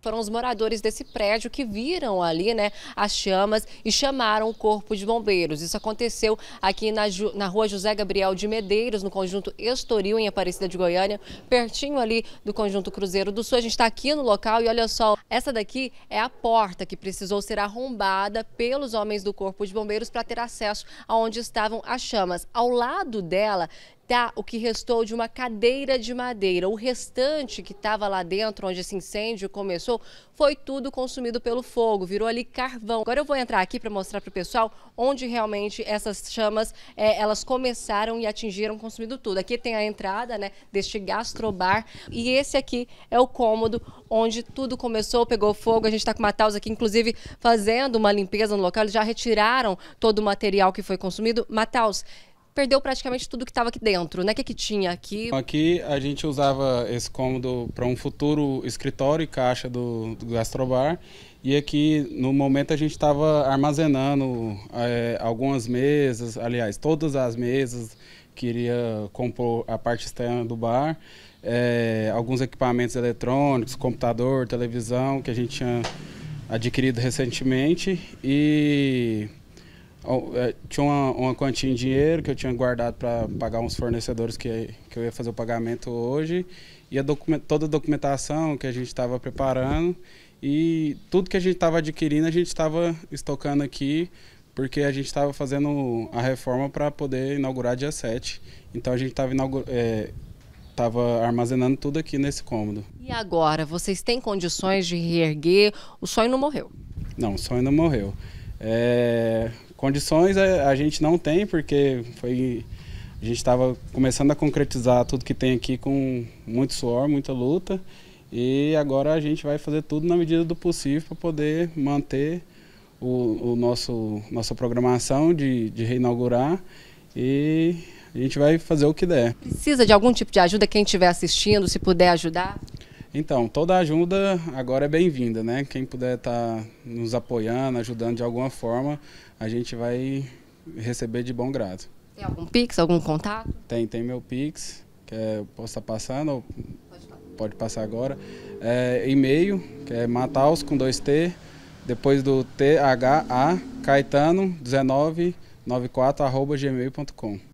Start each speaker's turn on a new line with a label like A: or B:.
A: foram os moradores desse prédio que viram ali né, as chamas e chamaram o corpo de bombeiros. Isso aconteceu aqui na, na rua José Gabriel de Medeiros, no conjunto Estoril, em Aparecida de Goiânia, pertinho ali do conjunto Cruzeiro do Sul. A gente está aqui no local e olha só, essa daqui é a porta que precisou ser arrombada pelos homens do corpo de bombeiros para ter acesso aonde estavam as chamas. Ao lado dela o que restou de uma cadeira de madeira. O restante que estava lá dentro, onde esse incêndio começou, foi tudo consumido pelo fogo, virou ali carvão. Agora eu vou entrar aqui para mostrar para o pessoal onde realmente essas chamas é, elas começaram e atingiram, consumindo tudo. Aqui tem a entrada né, deste gastrobar e esse aqui é o cômodo onde tudo começou, pegou fogo. A gente está com uma Taus aqui, inclusive, fazendo uma limpeza no local. Eles já retiraram todo o material que foi consumido. Mataus, perdeu praticamente tudo que estava aqui dentro, né? O que, que tinha aqui?
B: Aqui a gente usava esse cômodo para um futuro escritório e caixa do, do Gastrobar. E aqui, no momento, a gente estava armazenando é, algumas mesas, aliás, todas as mesas que iria compor a parte externa do bar. É, alguns equipamentos eletrônicos, computador, televisão, que a gente tinha adquirido recentemente. E é, tinha uma, uma quantia em dinheiro que eu tinha guardado para pagar uns fornecedores que, que eu ia fazer o pagamento hoje. E a document, toda a documentação que a gente estava preparando. E tudo que a gente estava adquirindo, a gente estava estocando aqui, porque a gente estava fazendo a reforma para poder inaugurar dia 7. Então a gente estava é, armazenando tudo aqui nesse cômodo.
A: E agora, vocês têm condições de reerguer? O sonho não morreu?
B: Não, o sonho não morreu. É, condições é, a, gente não tem, porque foi, a gente estava começando a concretizar tudo que tem aqui com muito suor, muita luta. E agora a gente vai fazer tudo na medida do possível para poder manter o, o, nosso nossa programação de, de reinaugurar e a gente vai fazer o que der.
A: Precisa de algum tipo de ajuda quem estiver assistindo, se puder ajudar?
B: Então, toda ajuda agora é bem-vinda, né? Quem puder estar tá nos apoiando, ajudando de alguma forma, a gente vai receber de bom grado.
A: Tem algum Pix, algum contato?
B: Tem, tem meu Pix, que é, posso estar tá passando, ou pode, pode passar agora. É, e-mail, que é mataus com dois T, depois do t h a caetano1994, arroba gmail.com.